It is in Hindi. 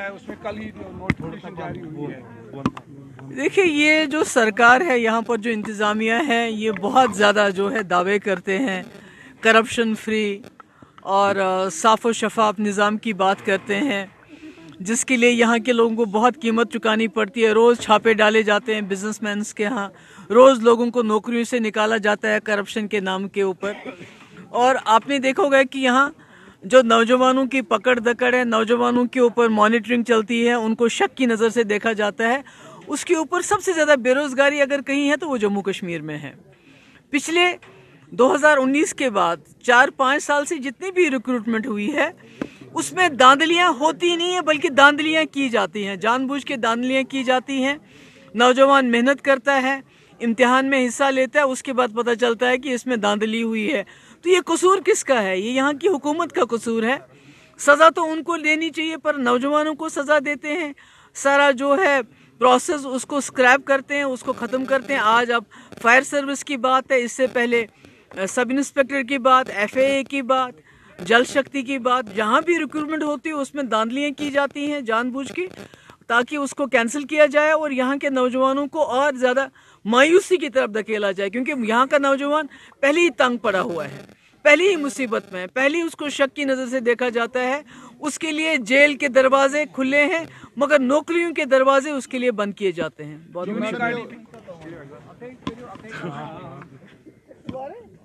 उसमें कल ही नोटिफिकेशन जारी हुई है देखिए ये जो सरकार है यहाँ पर जो इंतज़ामिया है ये बहुत ज़्यादा जो है दावे करते हैं करप्शन फ्री और साफ़ व शफाफ निज़ाम की बात करते हैं जिसके लिए यहाँ के लोगों को बहुत कीमत चुकानी पड़ती है रोज़ छापे डाले जाते हैं मैं के यहाँ रोज़ लोगों को नौकरियों से निकाला जाता है करप्शन के नाम के ऊपर और आपने देखा होगा कि यहाँ जो नौजवानों की पकड़ दकड़ है नौजवानों के ऊपर मॉनिटरिंग चलती है उनको शक की नज़र से देखा जाता है उसके ऊपर सबसे ज़्यादा बेरोज़गारी अगर कहीं है तो वो जम्मू कश्मीर में है पिछले 2019 के बाद चार पाँच साल से जितनी भी रिक्रूटमेंट हुई है उसमें दांदलियाँ होती नहीं है बल्कि दांदलियाँ की जाती हैं जानबूझ के दांदलियाँ की जाती हैं नौजवान मेहनत करता है इम्तिहान में हिस्सा लेता है उसके बाद पता चलता है कि इसमें धांधली हुई है तो ये कसूर किसका है ये यहाँ की हुकूमत का कसूर है सज़ा तो उनको देनी चाहिए पर नौजवानों को सज़ा देते हैं सारा जो है प्रोसेस उसको स्क्रैप करते हैं उसको ख़त्म करते हैं आज अब फायर सर्विस की बात है इससे पहले सब इंस्पेक्टर की बात एफएए की बात जल शक्ति की बात जहाँ भी रिक्रूटमेंट होती है उसमें दांधलियाँ की जाती हैं जानबूझ के ताकि उसको कैंसिल किया जाए और यहाँ के नौजवानों को और ज़्यादा मायूसी की तरफ धकेला जाए क्योंकि यहाँ का नौजवान पहले ही तंग पड़ा हुआ है पहली ही मुसीबत में पहले ही उसको शक की नज़र से देखा जाता है उसके लिए जेल के दरवाजे खुले हैं मगर नौकरियों के दरवाजे उसके लिए बंद किए जाते हैं बहुत